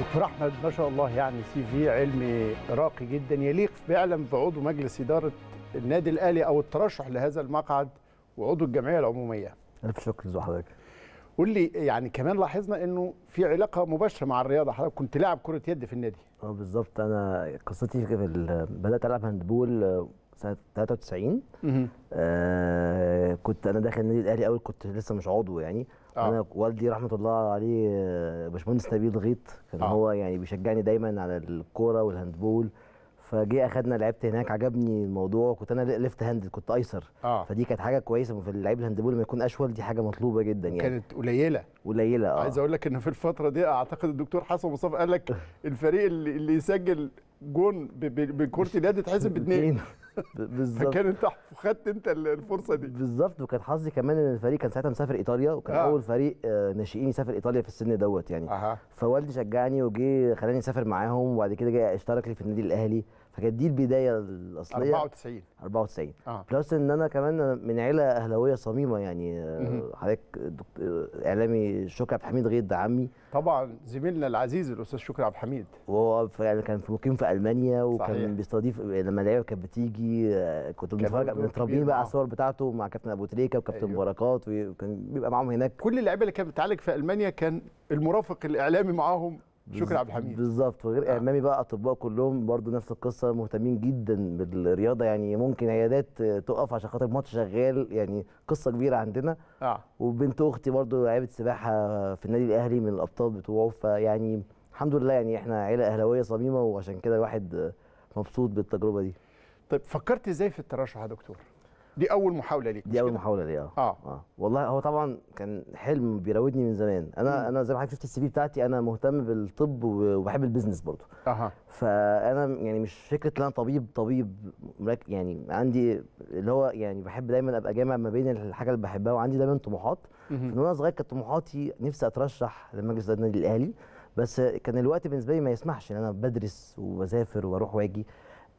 دكتور احمد ما شاء الله يعني سي في علمي راقي جدا يليق فعلا بعضو مجلس اداره النادي الاهلي او الترشح لهذا المقعد وعضو الجمعيه العموميه. الف شكر لحضرتك. قول لي يعني كمان لاحظنا انه في علاقه مباشره مع الرياضه حضرتك كنت لاعب كره يد في النادي. اه بالظبط انا قصتي في بدات العب هاندبول آه، سنه 93 كنت انا داخل النادي الاهلي اول كنت لسه مش عضو يعني آه. انا والدي رحمه الله عليه آه، باشمهندس نبيل غيط كان آه. هو يعني بيشجعني دايما على الكوره والهاندبول فجه اخدنا لعبت هناك عجبني الموضوع كنت انا ليفت هاند كنت ايسر آه. فدي كانت حاجه كويسه في اللعيب الهاندبول لما يكون اشول دي حاجه مطلوبه جدا يعني كانت قليله قليله اه عايز اقول لك ان في الفتره دي اعتقد الدكتور حسن مصطفى قال لك الفريق اللي يسجل جون بكره اليد تحسب باثنين بالظبط فكان انت خدت انت الفرصه دي بالظبط وكان حظي كمان ان الفريق كان ساعتها مسافر ايطاليا وكان آه. اول فريق آه، ناشئين يسافر ايطاليا في السن دوت يعني آه. فوالدي شجعني وجي خلاني اسافر معاهم وبعد كده جاي اشترك لي في النادي الاهلي فكانت دي البدايه الاصليه 94 94 آه. بلس ان انا كمان من عيله اهلاويه صميمه يعني حضرتك اعلامي شكري عبد الحميد غيد عمي طبعا زميلنا العزيز الاستاذ شكري عبد الحميد وهو يعني كان في مقيم في المانيا وكان صحيح. بيستضيف لما اللعيبه كانت بتيجي آه، كنت بنتفرج متربيين بقى على آه. الصور بتاعته مع كابتن ابو تريكه وكابتن أيوه. بركات وكان بيبقى معاهم هناك كل اللعيبه اللي كانت بتعالج في المانيا كان المرافق الاعلامي معاهم شكرا عبد الحميد بالظبط وغير آه. امامي بقى اطباء كلهم برضو نفس القصه مهتمين جدا بالرياضه يعني ممكن عيادات تقف عشان خاطر ماتش شغال يعني قصه كبيره عندنا اه وبنت اختي برضو لعيبه سباحه في النادي الاهلي من الابطال بتوعه فيعني الحمد لله يعني احنا عيله اهلاويه صميمه وعشان كده الواحد مبسوط بالتجربه دي طيب فكرت ازاي في الترشح يا دكتور دي اول محاوله ليك دي اول كده. محاوله ليا آه. اه اه والله هو طبعا كان حلم بيراودني من زمان انا مم. انا زي ما حضرتك شفت السي في بتاعتي انا مهتم بالطب وبحب البيزنس برضه اها فانا يعني مش فكره ان انا طبيب طبيب يعني عندي اللي هو يعني بحب دايما ابقى جامع ما بين الحاجه اللي بحبها وعندي دايما طموحات من وانا صغير كانت طموحاتي نفسي اترشح لمجلس النادي الاهلي بس كان الوقت بالنسبه لي ما يسمحش ان انا بدرس وبسافر واروح واجي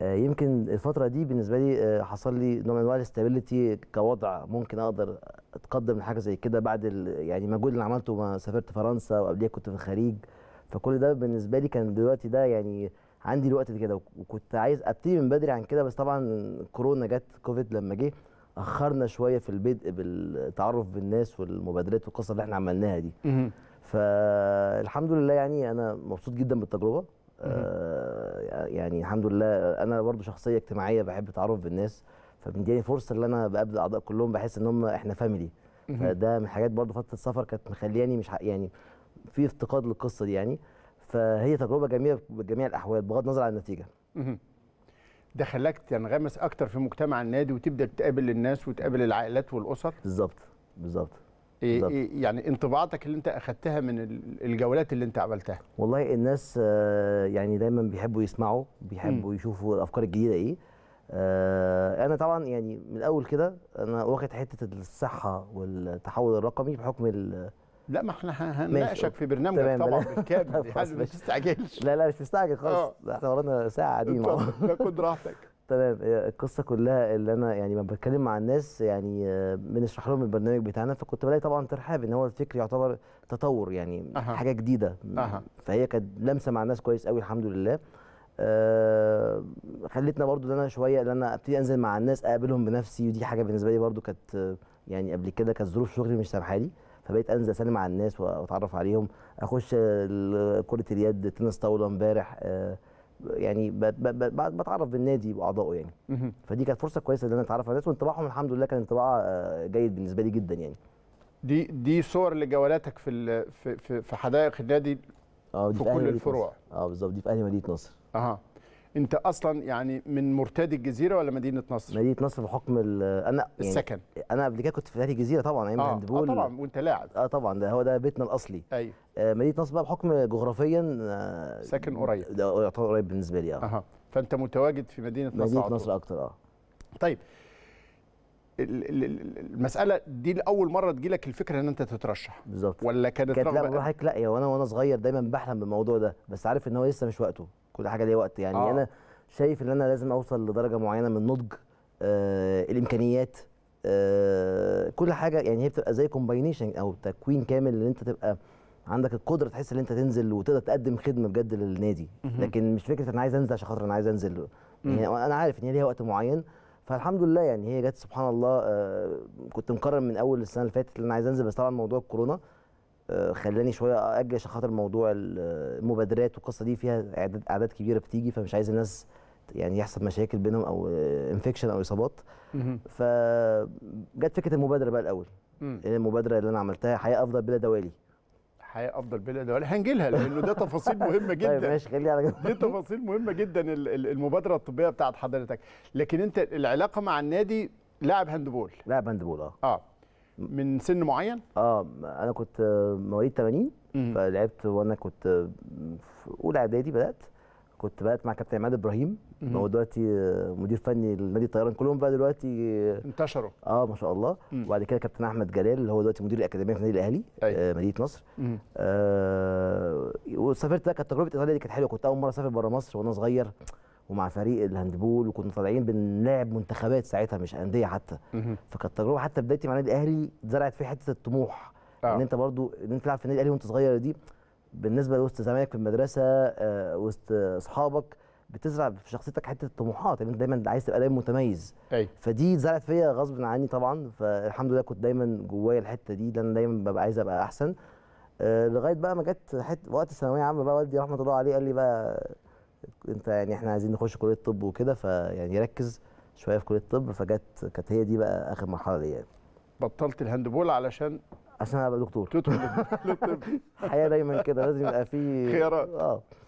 آه، يمكن الفتره دي بالنسبه لي آه، حصل لي نوع من انواع كوضع ممكن اقدر اتقدم لحاجه زي كده بعد يعني المجهود اللي عملته ما سافرت فرنسا وقبليها كنت في الخليج فكل ده بالنسبه لي كان دلوقتي ده يعني عندي الوقت كده وكنت عايز ابتدي من بدري عن كده بس طبعا كورونا جت كوفيد لما جه اخرنا شويه في البدء بالتعرف بالناس والمبادرات والقصه اللي احنا عملناها دي فالحمد لله يعني انا مبسوط جدا بالتجربه يعني الحمد لله انا برضو شخصيه اجتماعيه بحب اتعرف بالناس فبتديني فرصه ان انا بقابل الاعضاء كلهم بحس ان هم احنا فاميلي فده من الحاجات برضو فتره السفر كانت مخلياني مش يعني في افتقاد للقصه دي يعني فهي تجربه جميله بجميع الاحوال بغض النظر عن النتيجه ده خلاك تنغمس اكتر في مجتمع النادي وتبدا تقابل الناس وتقابل العائلات والاسر بالظبط بالظبط إيه إيه يعني انطباعاتك اللي انت اخذتها من الجولات اللي انت عملتها والله الناس آه، يعني دايما بيحبوا يسمعوا بيحبوا يشوفوا الافكار الجديده ايه آه، انا طبعا يعني من الاول كده انا واخد حته الصحه والتحول الرقمي بحكم ال لا ما احنا هنناقشك في برنامجك طبعا بالكامل يعني ما تستعجلش لا لا مش مستعجل خالص آه. احنا ورانا ساعه قاعدين خد راحتك تمام آه، القصه كلها اللي انا يعني لما بتكلم مع الناس يعني بنشرح آه، لهم البرنامج بتاعنا فكنت بلاقي طبعا ترحاب ان هو الفكر يعتبر تطور يعني أه. حاجه جديده أه. فهي كانت لمسه مع الناس كويس قوي الحمد لله آه خلتنا برضو ان انا شويه ان انا ابتدي انزل مع الناس اقابلهم بنفسي ودي حاجه بالنسبه لي برضو كانت آه، يعني قبل كده كانت ظروف شغلي مش سامحه لي فبقيت انزل اسلم على الناس واتعرف عليهم اخش كره اليد تنس طاوله امبارح آه يعني بتعرف بالنادي واعضائه يعني فدي كانت فرصه كويسه ان انا اتعرف على الناس وانطباعهم الحمد لله كان انطباع آه، جيد بالنسبه لي جدا يعني دي دي صور لجولاتك في في في حدائق النادي آه، في, في كل الفروع اه بالظبط دي في اهلي مدينه نصر اها انت اصلا يعني من مرتدي الجزيره ولا مدينه نصر؟ مدينه نصر بحكم انا يعني السكن انا قبل كده كنت في نادي الجزيره طبعا ايام آه. آه طبعا وانت لاعب اه طبعا ده هو ده بيتنا الاصلي ايوه آه مدينه نصر بقى بحكم جغرافيا آه ساكن قريب ده يعتبر قريب بالنسبه لي اه أها. فانت متواجد في مدينه نصر مدينه نصر, اكتر اه طيب المساله دي لاول مره تجيلك الفكره ان انت تترشح بالظبط ولا كانت كانت لا لا يا وانا وانا صغير دايما بحلم بالموضوع ده بس عارف ان هو لسه مش وقته كل حاجه ليها وقت يعني آه. انا شايف ان انا لازم اوصل لدرجه معينه من النضج آه الامكانيات آه كل حاجه يعني هي بتبقى زي كومباينيشن او تكوين كامل ان انت تبقى عندك القدره تحس ان انت تنزل وتقدر تقدم خدمه بجد للنادي لكن مش فكره انا عايز انزل عشان خاطر انا عايز انزل يعني انا عارف ان هي ليها وقت معين فالحمد لله يعني هي جت سبحان الله آه كنت مقرر من اول السنه اللي فاتت ان انا عايز انزل بس طبعا موضوع الكورونا آه، خلاني شويه اجل عشان خاطر موضوع المبادرات والقصه دي فيها اعداد اعداد كبيره بتيجي فمش عايز الناس يعني يحصل مشاكل بينهم او انفكشن آه، او اصابات فجت فكره المبادره بقى الاول إيه المبادره اللي انا عملتها حياه افضل بلا دوالي حياه افضل بلا دوالي هنجي لها لانه ده تفاصيل مهمه طيب، جدا طيب ماشي خليها على جنب دي تفاصيل مهمه جدا المبادره الطبيه بتاعت حضرتك لكن انت العلاقه مع النادي لاعب هاندبول لاعب هاندبول اه اه من سن معين؟ اه انا كنت آه، مواليد 80 فلعبت وانا كنت آه، في اولى اعدادي بدات كنت بدات مع كابتن عماد ابراهيم هو دلوقتي آه، مدير فني لنادي الطيران كلهم بقى دلوقتي انتشروا اه ما شاء الله مم. وبعد كده كابتن احمد جلال اللي هو دلوقتي مدير الاكاديميه في النادي الاهلي آه مدينه نصر آه وسافرت بقى كانت تجربه ايطاليا دي كانت حلوه كنت اول مره اسافر بره مصر وانا صغير ومع فريق الهاندبول وكنا طالعين بنلعب منتخبات ساعتها مش انديه حتى فكانت تجربه حتى بدايتي مع النادي الاهلي زرعت في حته الطموح آه. ان انت برضو ان انت تلعب في النادي الاهلي وانت صغير دي بالنسبه لوسط زمايلك في المدرسه آه وسط اصحابك بتزرع في شخصيتك حته الطموحات يعني انت دايما عايز تبقى دايما متميز أي. فدي زرعت فيا غصب عني طبعا فالحمد لله كنت دايما جوايا الحته دي لان دايما ببقى عايز ابقى احسن آه لغايه بقى ما جت وقت الثانويه عامه بقى والدي رحمه الله عليه قال لي بقى انت يعني احنا عايزين نخش كليه الطب وكده فيعني ركز شويه في كليه الطب فجت كانت هي دي بقى اخر مرحله ليا يعني. بطلت الهاندبول علشان عشان ابقى دكتور تدخل الحقيقه دايما كده لازم يبقى في خيارات اه